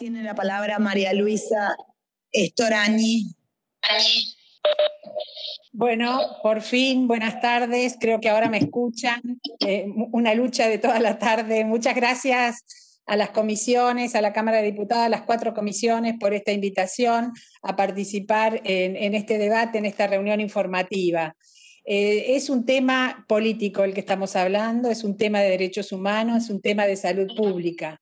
tiene la palabra María Luisa Estorani. Bueno, por fin, buenas tardes. Creo que ahora me escuchan. Eh, una lucha de toda la tarde. Muchas gracias a las comisiones, a la Cámara de Diputados, a las cuatro comisiones por esta invitación a participar en, este debate, en esta reunión informativa. Eh, es un tema político el que estamos hablando, es un tema de derechos humanos, es un tema de salud pública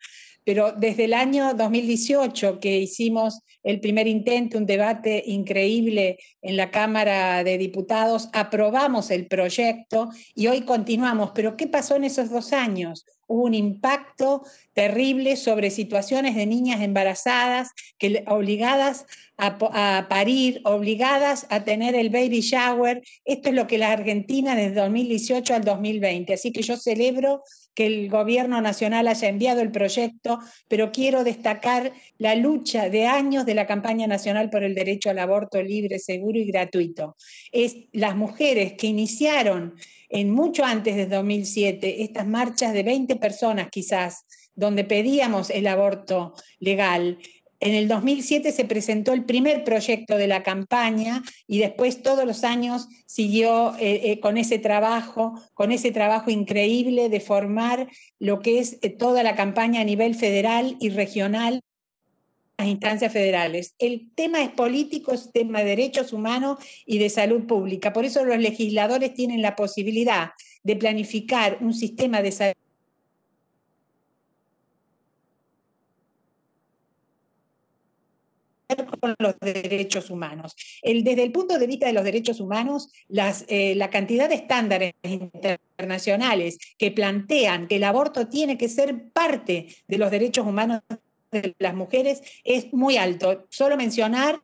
pero desde el año 2018 que hicimos el primer intento, un debate increíble en la Cámara de Diputados, aprobamos el proyecto y hoy continuamos. Pero ¿qué pasó en esos dos años? un impacto terrible sobre situaciones de niñas embarazadas, que, obligadas a, a, parir, obligadas a tener el baby shower. Esto es lo que la Argentina desde 2018 al 2020. Así que yo celebro que el gobierno nacional haya enviado el proyecto, pero quiero destacar la lucha de años de la campaña nacional por el derecho al aborto libre, seguro y gratuito. Es las mujeres que iniciaron en mucho antes de 2007, estas marchas de 20 personas quizás, donde pedíamos el aborto legal. En el 2007 se presentó el primer proyecto de la campaña y después todos los años siguió eh, eh, con ese trabajo, con ese trabajo increíble de formar lo que es eh, toda la campaña a nivel federal y regional instancias federales. El tema es político, es tema de derechos humanos y de salud pública. Por eso los legisladores tienen la posibilidad de planificar un sistema de salud con los derechos humanos. El, desde el punto de vista de los derechos humanos, las, eh, la cantidad de estándares internacionales que plantean que el aborto tiene que ser parte de los derechos humanos de las mujeres es muy alto. Solo mencionar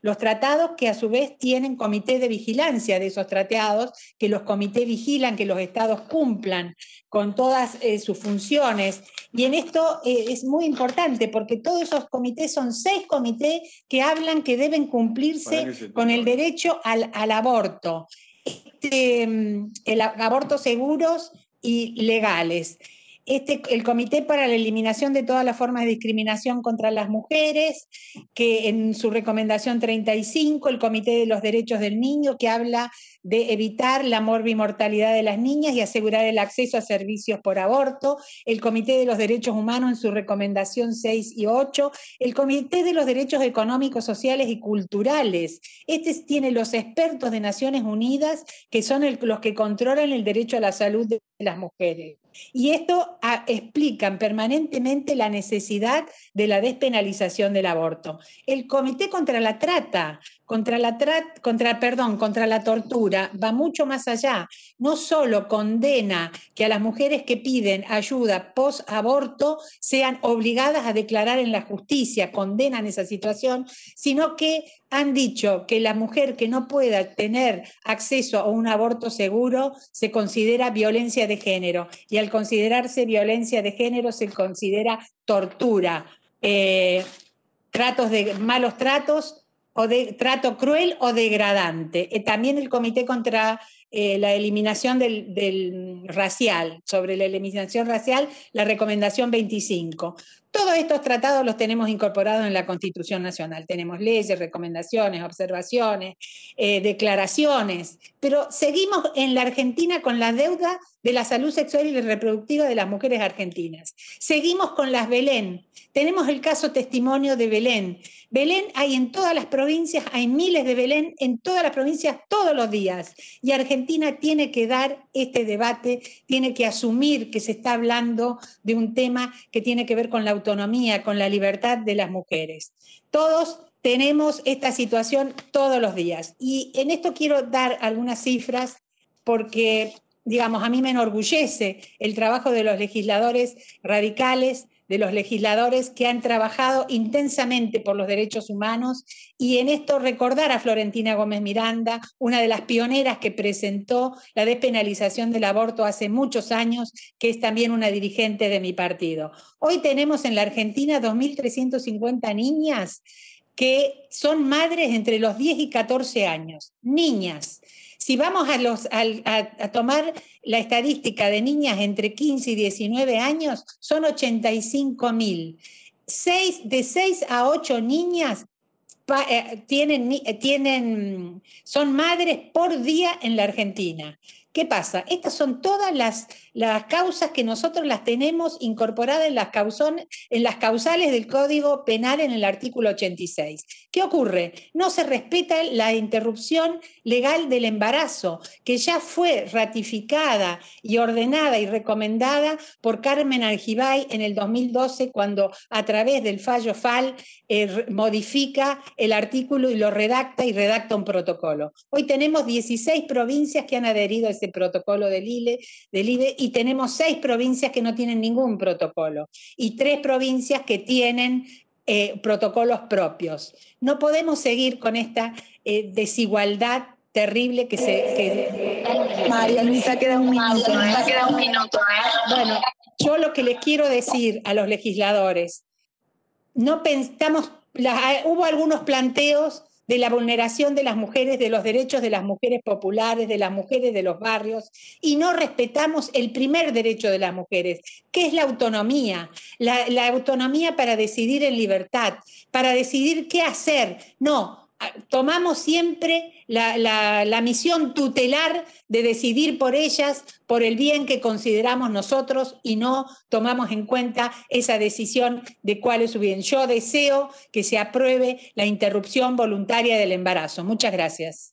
los tratados que a su vez tienen comité de vigilancia de esos tratados, que los comités vigilan que los estados cumplan con todas eh, sus funciones. Y en esto eh, es muy importante porque todos esos comités son seis comités que hablan que deben cumplirse con el derecho al, al aborto. Este, mm, el abortos seguros y legales. Este, el Comité para la Eliminación de todas las formas de discriminación contra las mujeres, que en su recomendación 35, el Comité de los Derechos del Niño, que habla de evitar la morbimortalidad de las niñas y asegurar el acceso a servicios por aborto, el Comité de los Derechos Humanos en su recomendación 6 y 8, el Comité de los Derechos Económicos, Sociales y Culturales. Este tiene los expertos de Naciones Unidas, que son los que controlan el derecho a la salud de las mujeres. Y esto ah, explican permanentemente la necesidad de la despenalización del aborto. El Comité contra la Trata, contra la, contra, perdón, contra la tortura va mucho más allá. No solo condena que a las mujeres que piden ayuda post-aborto sean obligadas a declarar en la justicia, condenan esa situación, sino que han dicho que la mujer que no pueda tener acceso a un aborto seguro se considera violencia de género y al considerarse violencia de género se considera tortura, eh, tratos de malos tratos o de trato cruel o degradante. Eh, también el Comité contra eh, la Eliminación del, mm, Racial, sobre la eliminación racial, la recomendación 25. Todos estos tratados los tenemos incorporados en la Constitución Nacional. Tenemos leyes, recomendaciones, observaciones, eh, declaraciones, pero seguimos en la Argentina con la deuda de la salud sexual y reproductiva de las mujeres argentinas. Seguimos con las Belén. Tenemos el caso testimonio de Belén. Belén hay en todas las provincias, hay miles de Belén en todas las provincias todos los días. Y Argentina tiene que dar este debate, tiene que asumir que se está hablando de un tema que tiene que ver con la autonomía, con la libertad de las mujeres. Todos tenemos esta situación todos los días. Y en esto quiero dar algunas cifras porque, digamos, a mí me enorgullece el trabajo de los legisladores radicales de los legisladores que han trabajado intensamente por los derechos humanos y en esto recordar a Florentina Gómez Miranda, una de las pioneras que presentó la despenalización del aborto hace muchos años, que es también una dirigente de mi partido. Hoy tenemos en la Argentina 2.350 niñas que son madres entre los 10 y 14 años, niñas. Si vamos a, tomar la estadística de niñas entre 15 y 19 años, son 85 mil. de 6 a 8 niñas eh, tienen, eh, tienen, son madres por día en la Argentina. ¿Qué pasa? Estas son todas las, causas que nosotros las tenemos incorporadas en las, en las causales del Código Penal en el artículo 86. ¿Qué ocurre? No se respeta la interrupción legal del embarazo, que ya fue ratificada y ordenada y recomendada por Carmen Argibay en el 2012, cuando a través del fallo FAL eh, modifica el artículo y lo redacta y redacta un protocolo. Hoy tenemos 16 provincias que han adherido a ese protocolo del ILE, del IBE y tenemos 6 provincias que no tienen ningún protocolo y 3 provincias que tienen eh, protocolos propios. No podemos seguir con esta eh, desigualdad terrible que se... María Luisa, queda un minuto. ¿eh? un minuto bueno, yo lo que les quiero decir a los legisladores, no pensamos, hubo algunos planteos de la vulneración de las mujeres, de los derechos de las mujeres populares, de las mujeres de los barrios, y no respetamos el primer derecho de las mujeres, que es la autonomía, la, la autonomía para decidir en libertad, para decidir qué hacer. No, Ah, tomamos siempre la, la, misión tutelar de decidir por ellas, por el bien que consideramos nosotros y no tomamos en cuenta esa decisión de cuál es su bien. Yo deseo que se apruebe la interrupción voluntaria del embarazo. Muchas gracias.